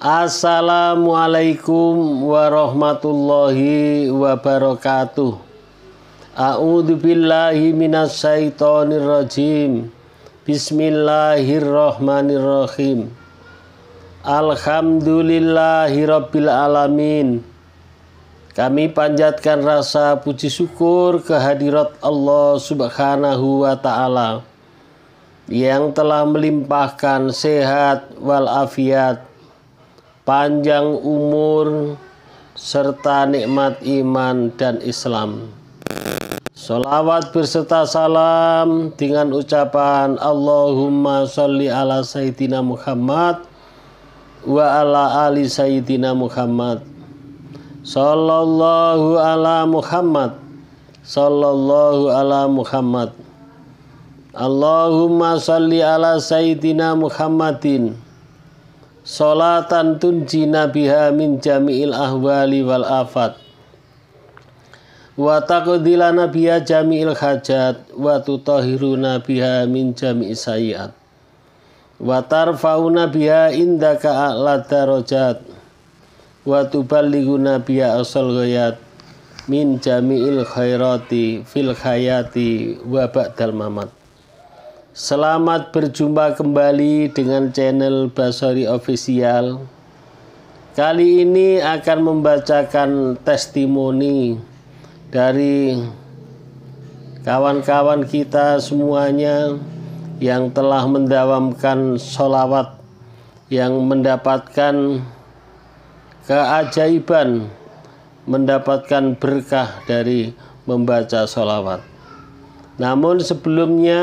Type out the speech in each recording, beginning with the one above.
Assalamualaikum warahmatullahi wabarakatuh. A'udhu billahi minasyaitonir rajim. Bismillahirrahmanirrahim. Alhamdulillahirabbil alamin. Kami panjatkan rasa puji syukur kehadirat Allah Subhanahu wa taala yang telah melimpahkan sehat walafiat panjang umur, serta nikmat iman dan Islam. Salawat berserta salam dengan ucapan Allahumma sholli ala Sayyidina Muhammad wa ala ali Sayyidina Muhammad. Sallallahu ala Muhammad. Sallallahu ala Muhammad. Allahumma sholli ala Sayyidina Muhammadin. Salatan tunjina biha min jami'il ahwali wal afat Wa taqdilana biha jami'il hajat Wa tutahiruna biha min jami'i sayiat Wa tarfauna biha indaka a'la darajat Wa biha asal ghayat Min jami'il khairati fil khayati wa ba'dal mamat Selamat berjumpa kembali dengan channel Basori Official. Kali ini akan membacakan testimoni dari kawan-kawan kita semuanya yang telah mendawamkan sholawat yang mendapatkan keajaiban mendapatkan berkah dari membaca sholawat namun sebelumnya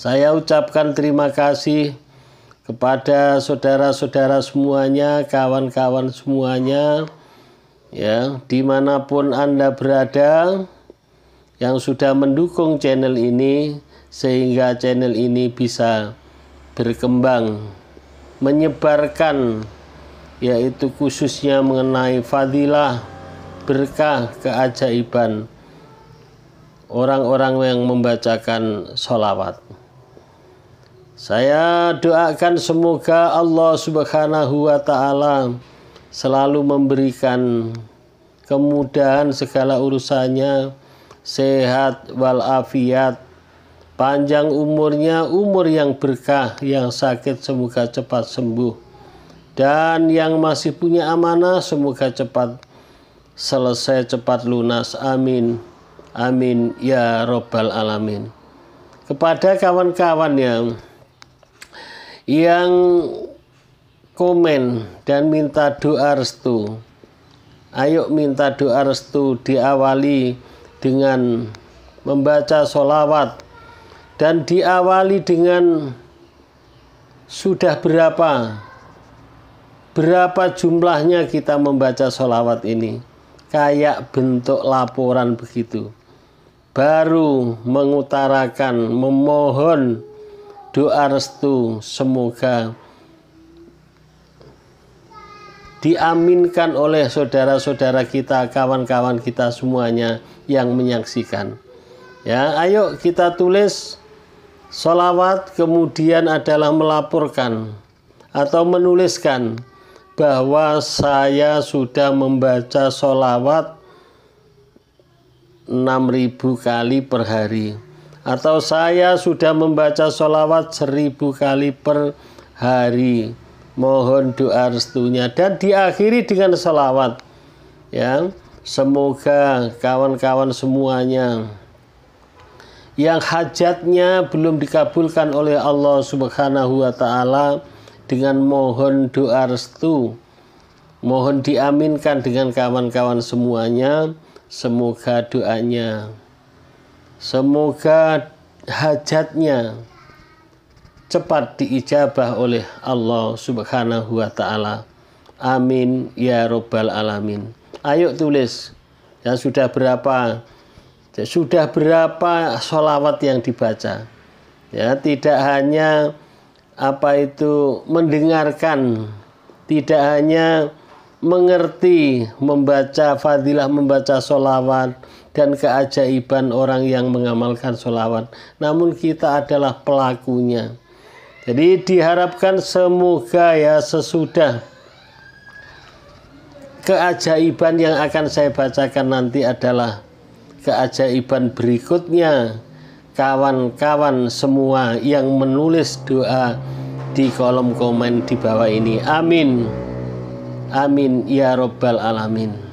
saya ucapkan terima kasih kepada saudara-saudara semuanya, kawan-kawan semuanya, ya dimanapun anda berada yang sudah mendukung channel ini sehingga channel ini bisa berkembang, menyebarkan yaitu khususnya mengenai fadilah, berkah, keajaiban orang-orang yang membacakan sholawat. Saya doakan semoga Allah Subhanahu wa taala selalu memberikan kemudahan segala urusannya, sehat walafiat, panjang umurnya, umur yang berkah, yang sakit semoga cepat sembuh. Dan yang masih punya amanah semoga cepat selesai cepat lunas. Amin. Amin ya robbal alamin. Kepada kawan-kawan yang yang komen dan minta doa restu. Ayo minta doa restu diawali dengan membaca solawat dan diawali dengan sudah berapa berapa jumlahnya kita membaca solawat ini kayak bentuk laporan begitu baru mengutarakan memohon doa restu semoga diaminkan oleh saudara-saudara kita, kawan-kawan kita semuanya yang menyaksikan. Ya, ayo kita tulis solawat kemudian adalah melaporkan atau menuliskan bahwa saya sudah membaca solawat 6000 kali per hari atau saya sudah membaca sholawat seribu kali per hari mohon doa restunya dan diakhiri dengan sholawat ya semoga kawan-kawan semuanya yang hajatnya belum dikabulkan oleh Allah Subhanahu wa taala dengan mohon doa restu mohon diaminkan dengan kawan-kawan semuanya semoga doanya Semoga hajatnya cepat diijabah oleh Allah Subhanahu wa taala. Amin ya robbal alamin. Ayo tulis ya sudah berapa ya sudah berapa sholawat yang dibaca. Ya, tidak hanya apa itu mendengarkan, tidak hanya mengerti membaca fadilah membaca sholawat, dan keajaiban orang yang mengamalkan sholawat. Namun kita adalah pelakunya. Jadi diharapkan semoga ya sesudah keajaiban yang akan saya bacakan nanti adalah keajaiban berikutnya kawan-kawan semua yang menulis doa di kolom komen di bawah ini. Amin. Amin ya robbal alamin.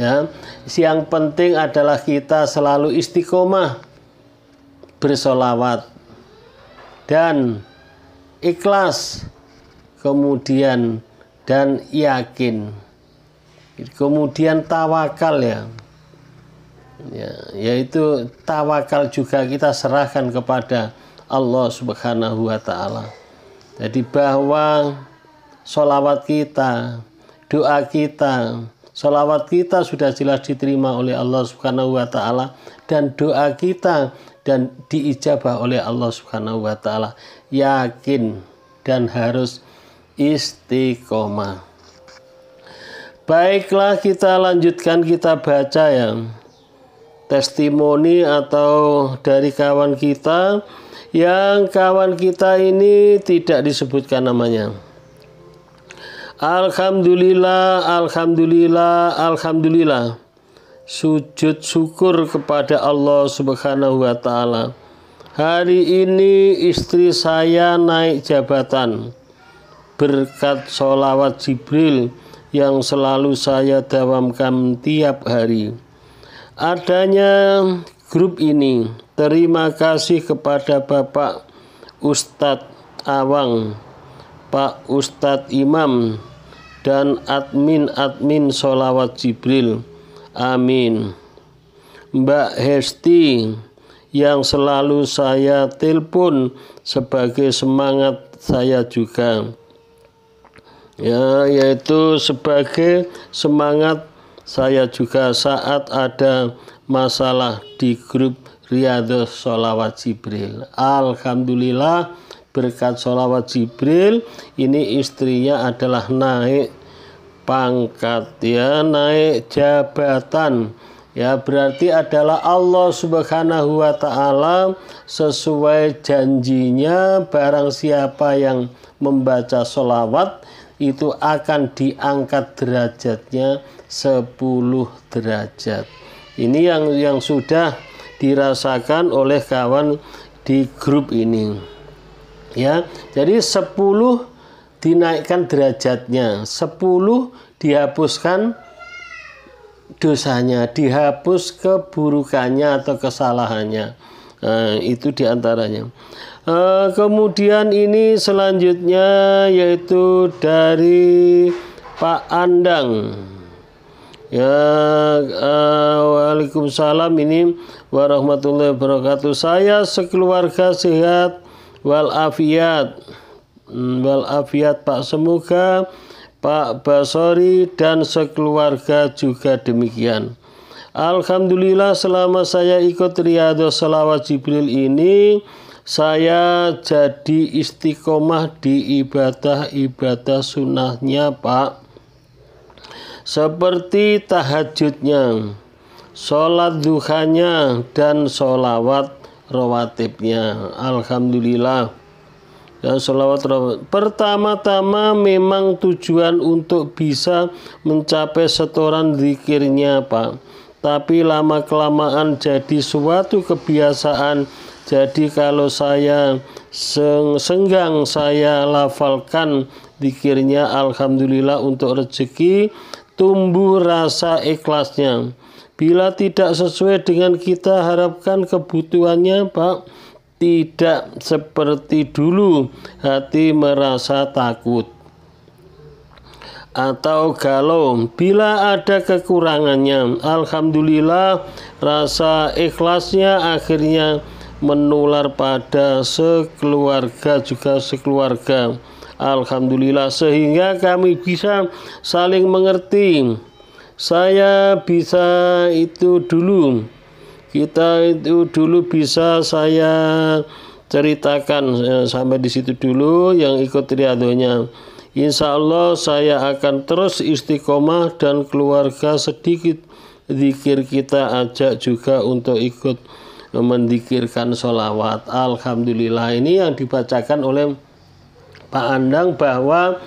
Ya. Yang penting adalah kita selalu istiqomah bersolawat dan ikhlas kemudian dan yakin kemudian tawakal ya ya, yaitu tawakal juga kita serahkan kepada Allah Subhanahu wa taala. Jadi bahwa solawat kita, doa kita, Salawat kita sudah jelas diterima oleh Allah Subhanahu wa taala dan doa kita dan diijabah oleh Allah Subhanahu wa taala. Yakin dan harus istiqomah. Baiklah kita lanjutkan kita baca ya testimoni atau dari kawan kita yang kawan kita ini tidak disebutkan namanya. Alhamdulillah, Alhamdulillah, Alhamdulillah. Sujud syukur kepada Allah Subhanahu wa Ta'ala. Hari ini istri saya naik jabatan berkat sholawat Jibril yang selalu saya dawamkan tiap hari. Adanya grup ini, terima kasih kepada Bapak Ustadz Awang, Pak Ustadz Imam, dan admin-admin sholawat Jibril. Amin. Mbak Hesti yang selalu saya telpon sebagai semangat saya juga. Ya, yaitu sebagai semangat saya juga saat ada masalah di grup Riyadhus Sholawat Jibril. Alhamdulillah berkat sholawat Jibril ini istrinya adalah naik pangkat ya naik jabatan ya berarti adalah Allah Subhanahu wa taala sesuai janjinya barang siapa yang membaca sholawat itu akan diangkat derajatnya 10 derajat ini yang yang sudah dirasakan oleh kawan di grup ini ya jadi 10 dinaikkan derajatnya 10 dihapuskan dosanya dihapus keburukannya atau kesalahannya nah, itu diantaranya eh, kemudian ini selanjutnya yaitu dari Pak Andang Ya, uh, waalaikumsalam ini warahmatullahi wabarakatuh. Saya sekeluarga sehat wal afiat hmm, wal afiat Pak Semoga Pak Basori dan sekeluarga juga demikian Alhamdulillah selama saya ikut riado Salawat Jibril ini saya jadi istiqomah di ibadah-ibadah sunnahnya Pak seperti tahajudnya sholat duhanya dan sholawat rawatibnya. Alhamdulillah. Dan ya, sholawat rawatib. Pertama-tama memang tujuan untuk bisa mencapai setoran zikirnya Pak. Tapi lama-kelamaan jadi suatu kebiasaan. Jadi kalau saya seng senggang saya lafalkan dikirnya, Alhamdulillah untuk rezeki tumbuh rasa ikhlasnya Bila tidak sesuai dengan kita harapkan kebutuhannya, Pak, tidak seperti dulu hati merasa takut atau galau. Bila ada kekurangannya, alhamdulillah rasa ikhlasnya akhirnya menular pada sekeluarga juga sekeluarga. Alhamdulillah sehingga kami bisa saling mengerti saya bisa itu dulu kita itu dulu bisa saya ceritakan ya, sampai di situ dulu yang ikut riadonya Insya Allah saya akan terus istiqomah dan keluarga sedikit zikir kita ajak juga untuk ikut mendikirkan sholawat Alhamdulillah ini yang dibacakan oleh Pak Andang bahwa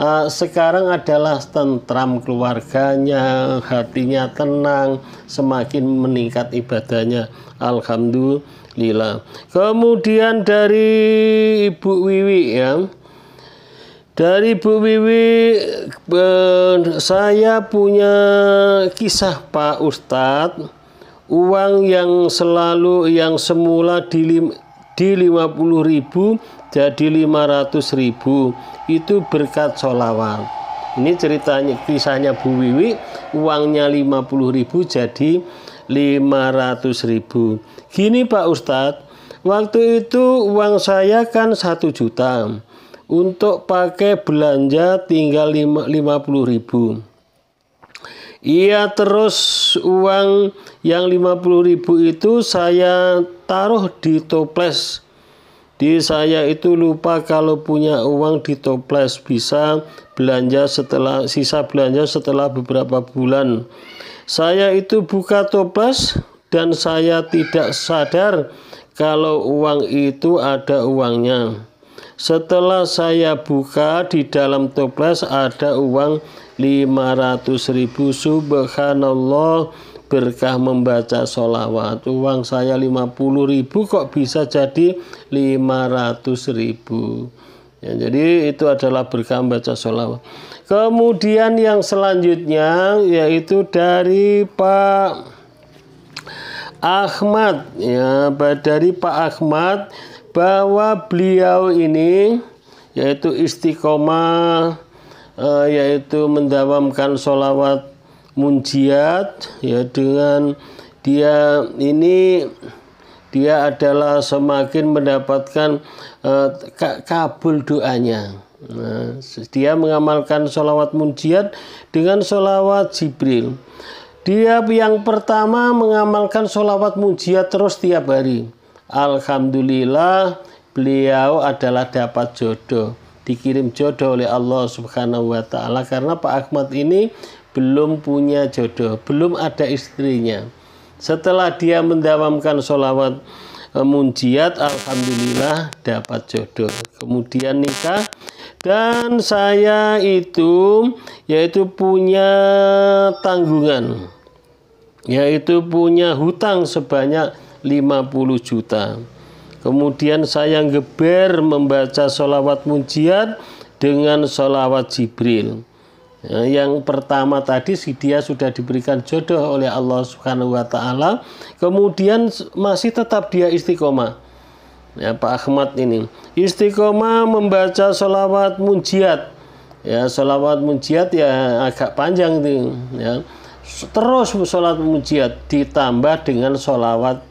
uh, sekarang adalah tentram keluarganya, hatinya tenang, semakin meningkat ibadahnya. Alhamdulillah. Kemudian dari Ibu Wiwi ya. Dari Bu Wiwi, eh, saya punya kisah Pak Ustadz, uang yang selalu yang semula di, lima puluh ribu jadi 500 ribu itu berkat solawat ini ceritanya kisahnya Bu Wiwi uangnya 50 ribu jadi 500 ribu gini Pak Ustadz waktu itu uang saya kan 1 juta untuk pakai belanja tinggal 50 ribu Iya terus uang yang 50 ribu itu saya taruh di toples di saya itu lupa kalau punya uang di toples bisa belanja setelah sisa belanja setelah beberapa bulan. Saya itu buka toples dan saya tidak sadar kalau uang itu ada uangnya. Setelah saya buka di dalam toples ada uang 500.000 ribu subhanallah berkah membaca sholawat uang saya 50 ribu kok bisa jadi 500 ribu ya, jadi itu adalah berkah membaca sholawat kemudian yang selanjutnya yaitu dari Pak Ahmad ya dari Pak Ahmad bahwa beliau ini yaitu istiqomah eh, yaitu mendawamkan sholawat munjiat ya dengan dia ini dia adalah semakin mendapatkan uh, kabul doanya. Nah, dia mengamalkan sholawat munjiat dengan sholawat Jibril. Dia yang pertama mengamalkan sholawat munjiat terus tiap hari. Alhamdulillah beliau adalah dapat jodoh. Dikirim jodoh oleh Allah subhanahu wa ta'ala. Karena Pak Ahmad ini belum punya jodoh, belum ada istrinya. Setelah dia mendawamkan sholawat eh, munjiat, alhamdulillah dapat jodoh. Kemudian nikah dan saya itu yaitu punya tanggungan yaitu punya hutang sebanyak 50 juta. Kemudian saya geber membaca sholawat munjiat dengan sholawat Jibril Ya, yang pertama tadi si dia sudah diberikan jodoh oleh Allah Subhanahu wa taala, kemudian masih tetap dia istiqomah. Ya, Pak Ahmad ini istiqomah membaca sholawat munjiat ya sholawat munjiat ya agak panjang itu ya terus sholat munjiat ditambah dengan sholawat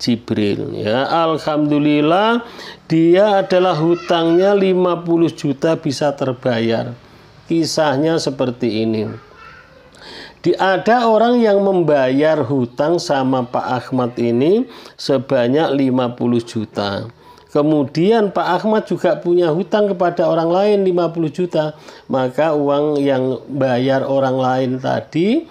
Jibril ya Alhamdulillah dia adalah hutangnya 50 juta bisa terbayar Kisahnya seperti ini. Di ada orang yang membayar hutang sama Pak Ahmad ini sebanyak 50 juta. Kemudian Pak Ahmad juga punya hutang kepada orang lain 50 juta. Maka uang yang bayar orang lain tadi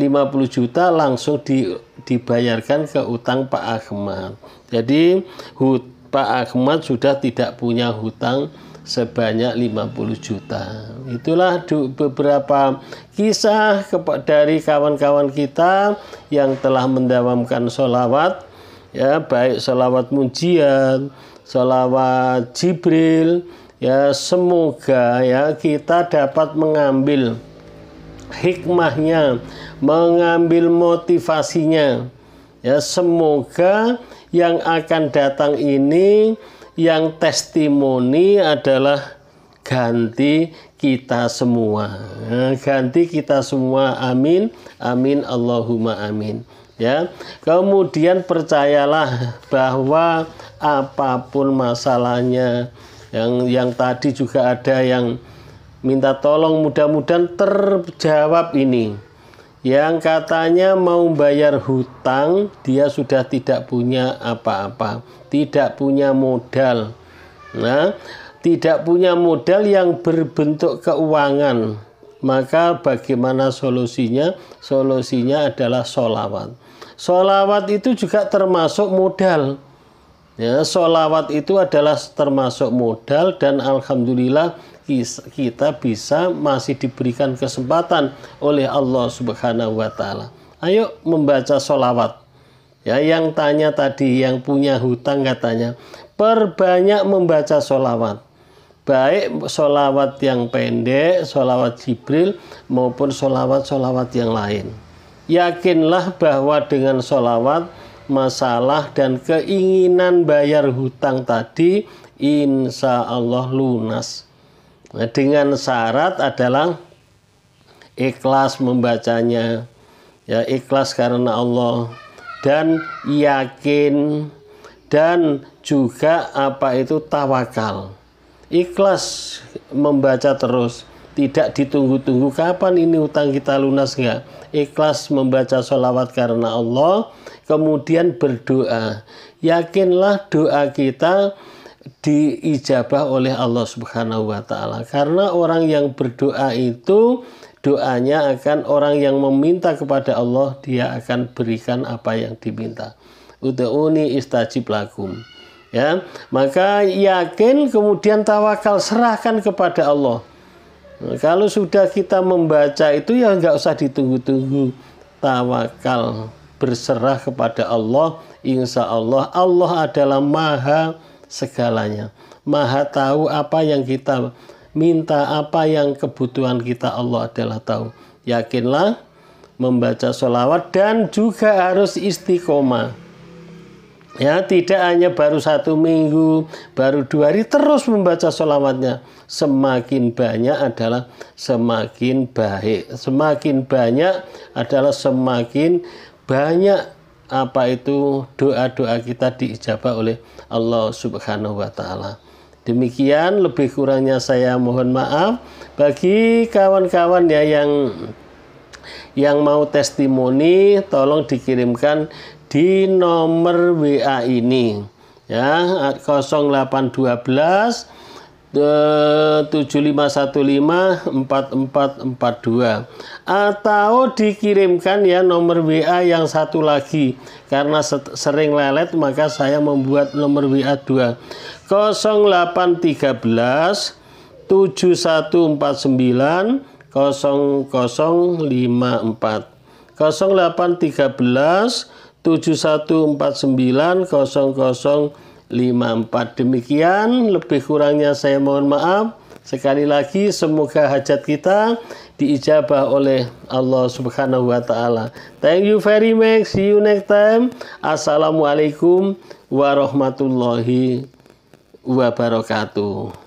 50 juta langsung di, dibayarkan ke utang Pak Ahmad. Jadi hut, Pak Ahmad sudah tidak punya hutang sebanyak 50 juta. Itulah beberapa kisah dari kawan-kawan kita yang telah mendawamkan sholawat, ya baik sholawat mujian, sholawat jibril, ya semoga ya kita dapat mengambil hikmahnya, mengambil motivasinya. Ya semoga yang akan datang ini yang testimoni adalah ganti kita semua. Ganti kita semua. Amin. Amin. Allahumma amin. Ya. Kemudian percayalah bahwa apapun masalahnya yang yang tadi juga ada yang minta tolong mudah-mudahan terjawab ini yang katanya mau bayar hutang, dia sudah tidak punya apa-apa, tidak punya modal. Nah, tidak punya modal yang berbentuk keuangan. Maka bagaimana solusinya? Solusinya adalah solawat. Solawat itu juga termasuk modal. Ya, solawat itu adalah termasuk modal dan alhamdulillah kita bisa masih diberikan kesempatan oleh Allah Subhanahu wa taala. Ayo membaca sholawat. Ya, yang tanya tadi yang punya hutang katanya, perbanyak membaca solawat. Baik solawat yang pendek, solawat Jibril, maupun solawat-solawat yang lain. Yakinlah bahwa dengan solawat, masalah dan keinginan bayar hutang tadi insya Allah lunas. Nah, dengan syarat adalah ikhlas membacanya, ya ikhlas karena Allah dan yakin dan juga apa itu tawakal. Ikhlas membaca terus, tidak ditunggu-tunggu kapan ini utang kita lunas enggak. Ikhlas membaca sholawat karena Allah, kemudian berdoa. Yakinlah doa kita diijabah oleh Allah Subhanahu wa taala. Karena orang yang berdoa itu doanya akan orang yang meminta kepada Allah dia akan berikan apa yang diminta. Ud'uni istajib lakum. Ya, maka yakin kemudian tawakal serahkan kepada Allah. Nah, kalau sudah kita membaca itu ya nggak usah ditunggu-tunggu. Tawakal berserah kepada Allah, insya Allah Allah adalah maha segalanya. Maha tahu apa yang kita minta, apa yang kebutuhan kita Allah adalah tahu. Yakinlah membaca sholawat dan juga harus istiqomah. Ya, tidak hanya baru satu minggu, baru dua hari terus membaca sholawatnya. Semakin banyak adalah semakin baik. Semakin banyak adalah semakin banyak apa itu doa-doa kita diijabah oleh Allah Subhanahu wa taala. Demikian lebih kurangnya saya mohon maaf bagi kawan-kawan ya yang yang mau testimoni tolong dikirimkan di nomor WA ini ya 0812 7515 eh, 4442 atau dikirimkan ya nomor WA yang satu lagi karena sering lelet maka saya membuat nomor WA 2 0813 7149 0054 0813 7149 0054 54. Demikian lebih kurangnya saya mohon maaf. Sekali lagi semoga hajat kita diijabah oleh Allah Subhanahu wa taala. Thank you very much. See you next time. Assalamualaikum warahmatullahi wabarakatuh.